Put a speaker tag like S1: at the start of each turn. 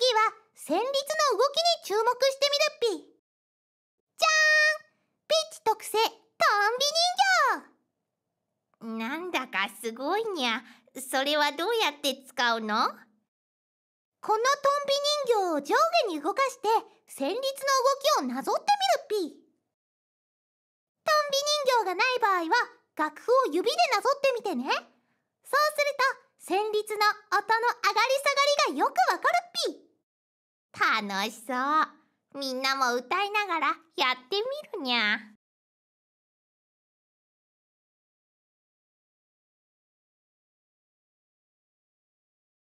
S1: 次は旋律の動きに注目してみるっぴ。
S2: じゃーんピッチ特製トンビ人形なんだかすごいにゃ。それはどうやって使うのこのトンビ人形を上下に動かして旋律の動きをなぞってみるっぴ。トンビ人形がない場合は楽譜を指でなぞってみてね。そうすると旋律の音の上がり下がりがよくわかる楽しそうみんなも歌いな
S3: がらやってみるにゃ